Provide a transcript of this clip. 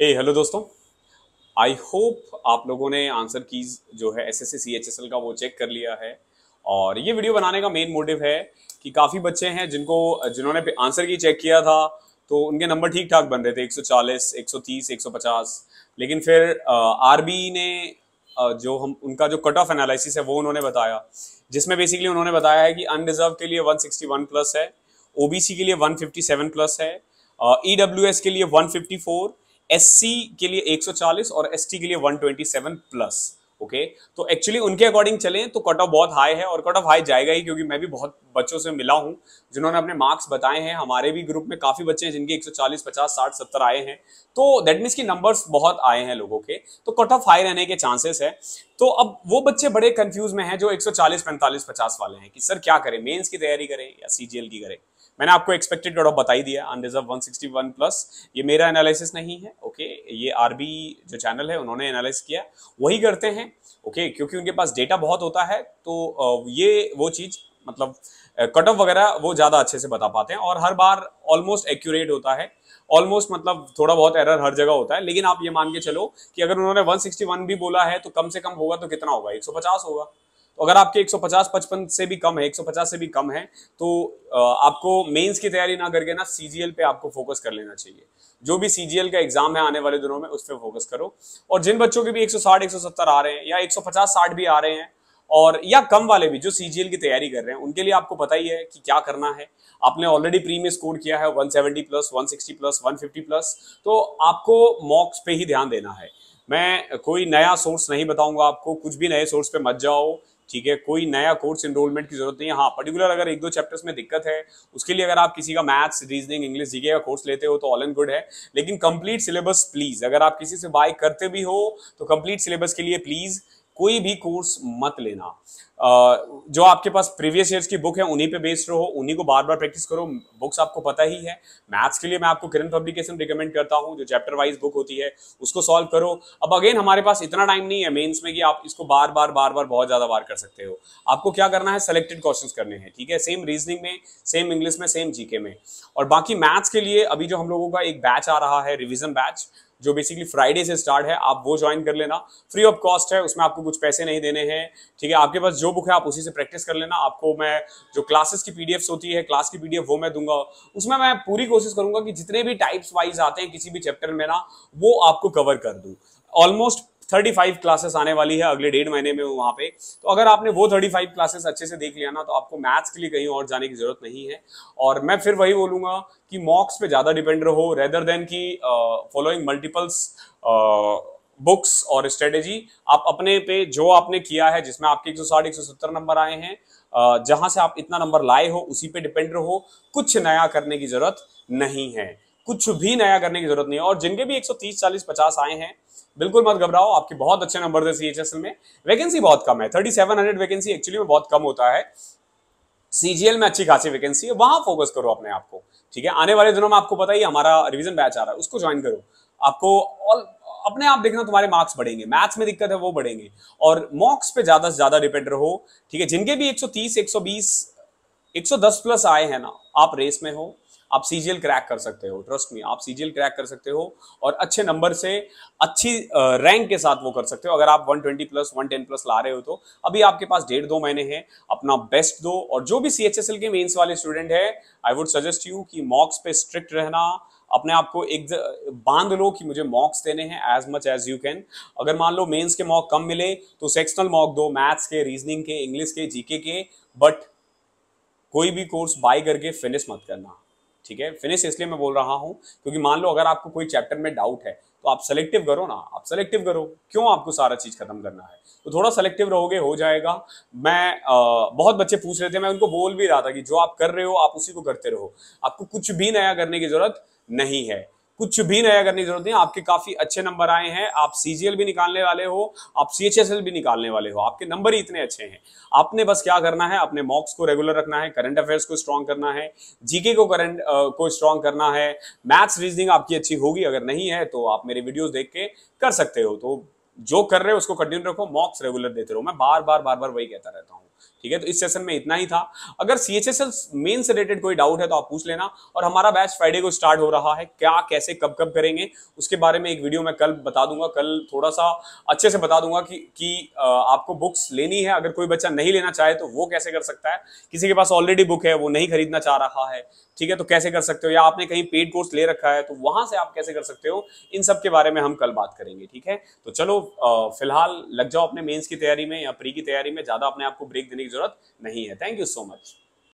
हे hey, hello दोस्तों I hope आप लोगों ने आंसर कीज जो है S S C H S L का वो चेक कर लिया है और ये वीडियो बनाने का मेन मोटिव है कि काफ़ी बच्चे हैं जिनको जिन्होंने आंसर की चेक किया था तो उनके नंबर ठीक ठाक बन रहे थे 140, 130, 150 लेकिन फिर आर बी ने जो हम उनका जो कट ऑफ एनालिसिस है वो उन्होंने बताया जिसमें बेसिकली उन्होंने बताया है कि अनडिजर्व के लिए 161 प्लस है ओबीसी के लिए 157 प्लस है ई डब्ल्यू एस के लिए 154 एस के लिए 140 और एस के लिए 127 प्लस ओके okay? तो एक्चुअली उनके अकॉर्डिंग चले तो कट ऑफ बहुत हाई है और कट ऑफ हाई जाएगा ही क्योंकि मैं भी बहुत बच्चों से मिला हूं जिन्होंने अपने मार्क्स बताए हैं हमारे भी ग्रुप में काफ़ी बच्चे हैं जिनके 140, 50, 60, 70 आए हैं तो दैट मीन्स की नंबर्स बहुत आए हैं लोगों के तो कट ऑफ हाई रहने के चांसेस है तो अब वो बच्चे बड़े कंफ्यूज में हैं जो 140, 45, 50 वाले हैं कि सर क्या करें मेन्स की तैयारी करें या सी की करें मैंने आपको एक्सपेक्टेड कट ऑफ बताई दिया अनरिजर्व 161 प्लस ये मेरा एनालिसिस नहीं है ओके ये आरबी जो चैनल है उन्होंने एनालिस किया वही करते हैं ओके क्योंकि उनके पास डेटा बहुत होता है तो ये वो चीज़ मतलब कट ऑफ वगैरह वो ज़्यादा अच्छे से बता पाते हैं और हर बार ऑलमोस्ट एक्यूरेट होता है ऑलमोस्ट मतलब थोड़ा बहुत एरर हर जगह होता है लेकिन आप ये मान के चलो कि अगर उन्होंने 161 भी बोला है तो कम से कम होगा तो कितना होगा 150 होगा तो अगर आपके 150 55 से भी कम है 150 से भी कम है तो आपको मेंस की तैयारी ना करके ना सीजीएल पे आपको फोकस कर लेना चाहिए जो भी सीजीएल का एग्जाम है आने वाले दिनों में उस पर फोकस करो और जिन बच्चों के भी 160 170 आ रहे हैं या 150 60 भी आ रहे हैं और या कम वाले भी जो सीजीएल की तैयारी कर रहे हैं उनके लिए आपको पता ही है कि क्या करना है आपने ऑलरेडी प्री में स्कोर किया है 170 प्लस 160 प्लस 150 प्लस तो आपको मॉक्स पे ही ध्यान देना है मैं कोई नया सोर्स नहीं बताऊंगा आपको कुछ भी नए सोर्स पे मत जाओ ठीक है कोई नया कोर्स इनरोलमेंट की जरूरत नहीं है हाँ पर्टिकुलर अगर एक दो चैप्टर्स में दिक्कत है उसके लिए अगर आप किसी का मैथ्स रीजनिंग इंग्लिश जीके का कोर्स लेते हो तो ऑल एंड गुड है लेकिन कंप्लीट सिलेबस प्लीज अगर आप किसी से बाय करते भी हो तो कंप्लीट सिलेबस के लिए प्लीज कोई भी कोर्स मत लेना जो आपके पास प्रीवियस ईयर्स की बुक है उन्हीं पे बेस्ड रहो उन्हीं को बार बार प्रैक्टिस करो बुक्स आपको पता ही है मैथ्स के लिए मैं आपको किरण पब्लिकेशन रिकमेंड करता हूँ जो चैप्टर वाइज बुक होती है उसको सॉल्व करो अब अगेन हमारे पास इतना टाइम नहीं है मेन्स में कि आप इसको बार बार बार बार बहुत ज़्यादा बार कर सकते हो आपको क्या करना है सेलेक्टेड क्वेश्चन करने हैं ठीक है सेम रीजनिंग में सेम इंग्लिश में सेम जीके में और बाकी मैथ्स के लिए अभी जो हम लोगों का एक बैच आ रहा है रिविजन बैच जो बेसिकली फ्राइडे से स्टार्ट है आप वो ज्वाइन कर लेना फ्री ऑफ कॉस्ट है उसमें आपको कुछ पैसे नहीं देने हैं ठीक है आपके पास जो बुक है आप उसी से प्रैक्टिस कर लेना आपको मैं जो क्लासेस की पीडीएफ होती है क्लास की पीडीएफ वो मैं दूंगा उसमें मैं पूरी कोशिश करूंगा कि जितने भी टाइप्स वाइज आते हैं किसी भी चैप्टर में ना वो आपको कवर कर दू ऑलमोस्ट थर्टी फाइव क्लासेस आने वाली है अगले डेढ़ महीने में वहाँ पे तो अगर आपने वो थर्टी फाइव क्लासेस अच्छे से देख लिया ना तो आपको मैथ्स के लिए कहीं और जाने की जरूरत नहीं है और मैं फिर वही बोलूंगा कि मॉक्स पे ज़्यादा डिपेंड रहो रेदर देन की फॉलोइंग मल्टीपल्स बुक्स और स्ट्रेटेजी आप अपने पे जो आपने किया है जिसमें आपके सौ सत्तर नंबर आए हैं जहां से आप इतना नंबर लाए हो उसी पे डिपेंड रहो कुछ नया करने की जरूरत नहीं है कुछ भी नया करने की जरूरत नहीं है और जिनके भी 130, 40, 50 आए हैं बिल्कुल मत घबराओ आपके बहुत अच्छे नंबर थे सीएचएसएल में वैकेंसी बहुत कम है थर्टी वैकेंसी एक्चुअली में बहुत कम होता है सीजीएल में अच्छी खासी वैकेंसी है वहां फोकस करो अपने आप को ठीक है आने वाले दिनों में आपको पता ही हमारा रिविजन बैच आ रहा है उसको ज्वाइन करो आपको ऑल अपने आप देखना तुम्हारे मार्क्स बढ़ेंगे मैथ्स में दिक्कत है वो बढ़ेंगे और मॉक्स पे ज्यादा से ज्यादा डिपेंड रहो ठीक है जिनके भी 130 120 110 प्लस आए हैं ना आप रेस में हो आप सीजीएल क्रैक कर सकते हो ट्रस्ट में आप सीजीएल क्रैक कर सकते हो और अच्छे नंबर से अच्छी रैंक के साथ वो कर सकते हो अगर आप 120 प्लस 110 प्लस ला रहे हो तो अभी आपके पास डेढ़ दो महीने हैं अपना बेस्ट दो और जो भी सी के मेन्स वाले स्टूडेंट है आई वुड सजेस्ट यू कि मॉक्स पे स्ट्रिक्ट रहना अपने आप को एक बांध लो कि मुझे मॉक्स देने हैं as much as you can अगर मान लो मेंस के मॉक कम मिले तो सेक्शनल मॉक दो मैथ्स के रीजनिंग के इंग्लिश के जीके के बट कोई भी कोर्स बाय करके फिनिश मत करना ठीक है फिनिश इसलिए मैं बोल रहा हूँ क्योंकि मान लो अगर आपको कोई चैप्टर में डाउट है तो आप सेलेक्टिव करो ना आप सेलेक्टिव करो क्यों आपको सारा चीज़ खत्म करना है तो थोड़ा सेलेक्टिव रहोगे हो जाएगा मैं आ, बहुत बच्चे पूछ रहे थे मैं उनको बोल भी रहा था कि जो आप कर रहे हो आप उसी को करते रहो आपको कुछ भी नया करने की जरूरत नहीं है कुछ भी नया करने की जरूरत नहीं आपके काफी अच्छे नंबर आए हैं आप सीजीएल भी निकालने वाले हो आप सीएचएसएल भी निकालने वाले हो आपके नंबर ही इतने अच्छे हैं आपने बस क्या करना है अपने मॉक्स को रेगुलर रखना है करंट अफेयर्स को स्ट्रॉन्ग करना है जीके को करंट को स्ट्रॉन्ग करना है मैथ्स रीजनिंग आपकी अच्छी होगी अगर नहीं है तो आप मेरे वीडियोज देख के कर सकते हो तो जो कर रहे हो उसको कंटिन्यू रखो मॉक्स रेगुलर देते रहो मैं बार बार बार बार वही कहता रहता हूँ ठीक है तो इस सेशन में इतना ही था अगर C H S L main से रिलेटेड कोई डाउट है तो आप पूछ लेना और हमारा बैच फ्राइडे को स्टार्ट हो रहा है क्या कैसे कब कब करेंगे उसके बारे में एक वीडियो मैं कल बता दूंगा कल थोड़ा सा अच्छे से बता दूंगा कि कि आपको बुक्स लेनी है अगर कोई बच्चा नहीं लेना चाहे तो वो कैसे कर सकता है किसी के पास ऑलरेडी बुक है वो नहीं खरीदना चाह रहा है ठीक है तो कैसे कर सकते हो या आपने कहीं पेड कोर्स ले रखा है तो वहां से आप कैसे कर सकते हो इन सब के बारे में हम कल बात करेंगे ठीक है तो चलो फिलहाल लग जाओ अपने मेंस की तैयारी में या प्री की तैयारी में ज्यादा अपने आपको ब्रेक देने की जरूरत नहीं है थैंक यू सो मच